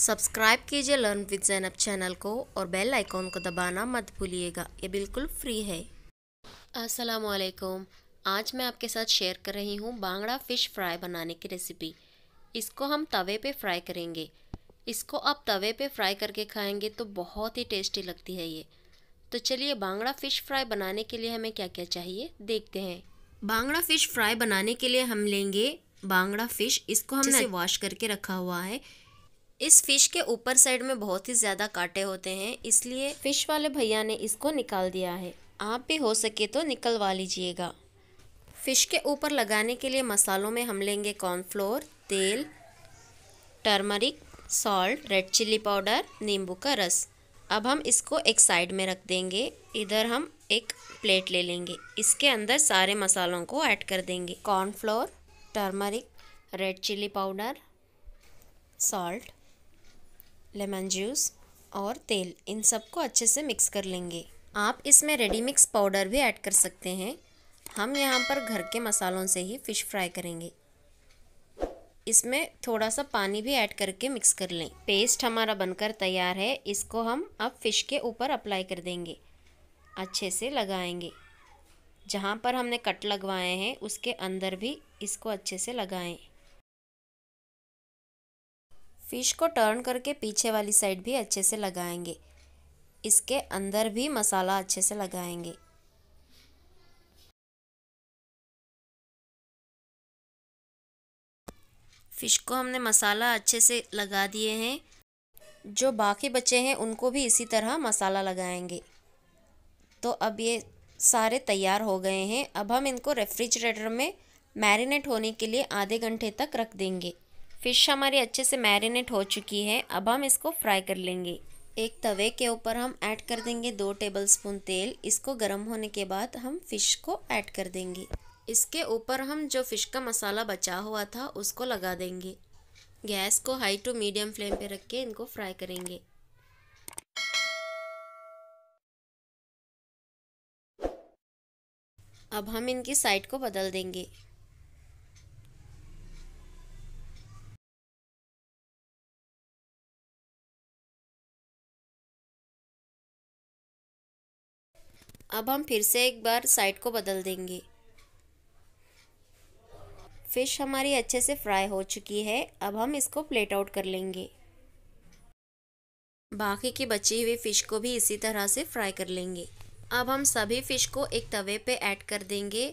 subscribe कीजिए learn with Zainab channel को और बेल आइकॉन को दबाना मत भूलिएगा ये बिल्कुल फ्री है वालेकुम आज मैं आपके साथ शेयर कर रही हूँ बांगड़ा फ़िश फ्राई बनाने की रेसिपी इसको हम तवे पे फ्राई करेंगे इसको आप तवे पे फ्राई करके खाएंगे तो बहुत ही टेस्टी लगती है ये तो चलिए बांगड़ा फ़िश फ्राई बनाने के लिए हमें क्या क्या चाहिए देखते हैं बांगड़ा फ़िश फ्राई बनाने के लिए हम लेंगे बांगड़ा फ़िश इसको हमने वॉश करके रखा हुआ है इस फिश के ऊपर साइड में बहुत ही ज़्यादा कांटे होते हैं इसलिए फिश वाले भैया ने इसको निकाल दिया है आप भी हो सके तो निकलवा लीजिएगा फिश के ऊपर लगाने के लिए मसालों में हम लेंगे कॉर्नफ्लोर तेल turmeric salt red chilli powder नींबू का रस अब हम इसको एक साइड में रख देंगे इधर हम एक प्लेट ले लेंगे इसके अंदर सारे मसालों को ऐड कर देंगे cornflour turmeric red chilli powder salt lemon juice और तेल इन सबको अच्छे से मिक्स कर लेंगे आप इसमें रेडी मिक्स पाउडर भी ऐड कर सकते हैं हम यहाँ पर घर के मसालों से ही फ़िश फ्राई करेंगे इसमें थोड़ा सा पानी भी ऐड करके मिक्स कर लें पेस्ट हमारा बनकर तैयार है इसको हम अब फ़िश के ऊपर अप्लाई कर देंगे अच्छे से लगाएंगे जहाँ पर हमने कट लगवाए हैं उसके अंदर भी इसको अच्छे से लगाएं फिश को टर्न करके पीछे वाली साइड भी अच्छे से लगाएंगे इसके अंदर भी मसाला अच्छे से लगाएंगे फिश को हमने मसाला अच्छे से लगा दिए हैं जो बाकी बचे हैं उनको भी इसी तरह मसाला लगाएंगे तो अब ये सारे तैयार हो गए हैं अब हम इनको रेफ्रिजरेटर में मैरिनेट होने के लिए आधे घंटे तक रख देंगे फ़िश हमारी अच्छे से मैरिनेट हो चुकी है अब हम इसको फ्राई कर लेंगे एक तवे के ऊपर हम ऐड कर देंगे दो टेबलस्पून तेल इसको गर्म होने के बाद हम फ़िश को ऐड कर देंगे इसके ऊपर हम जो फ़िश का मसाला बचा हुआ था उसको लगा देंगे गैस को हाई टू मीडियम फ्लेम पे रख के इनको फ्राई करेंगे अब हम इनकी साइड को बदल देंगे अब हम फिर से एक बार साइड को बदल देंगे फ़िश हमारी अच्छे से फ्राई हो चुकी है अब हम इसको प्लेट आउट कर लेंगे बाकी की बची हुई फ़िश को भी इसी तरह से फ्राई कर लेंगे अब हम सभी फ़िश को एक तवे पे ऐड कर देंगे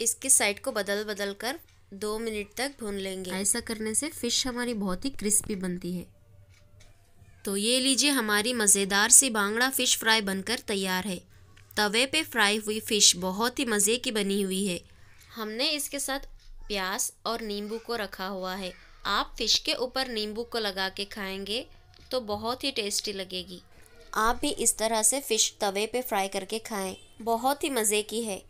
इसकी साइड को बदल बदल कर दो मिनट तक भून लेंगे ऐसा करने से फ़िश हमारी बहुत ही क्रिस्पी बनती है तो ये लीजिए हमारी मज़ेदार सी बांगड़ा फ़िश फ्राई बनकर तैयार है तवे पे फ्राई हुई फ़िश बहुत ही मज़े की बनी हुई है हमने इसके साथ प्याज और नींबू को रखा हुआ है आप फिश के ऊपर नींबू को लगा के खाएंगे तो बहुत ही टेस्टी लगेगी आप भी इस तरह से फ़िश तवे पे फ्राई करके खाएं बहुत ही मज़े की है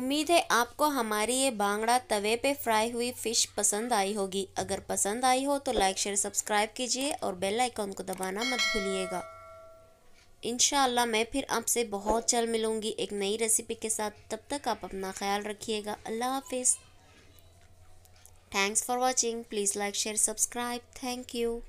उम्मीद है आपको हमारी ये बांगड़ा तवे पे फ्राई हुई फ़िश पसंद आई होगी अगर पसंद आई हो तो लाइक शेयर सब्सक्राइब कीजिए और बेल आइकॉन को दबाना मत भूलिएगा इन मैं फिर आपसे बहुत जल्द मिलूँगी एक नई रेसिपी के साथ तब तक आप अपना ख्याल रखिएगा अल्लाह हाफिज़ thanks for watching please like share subscribe thank you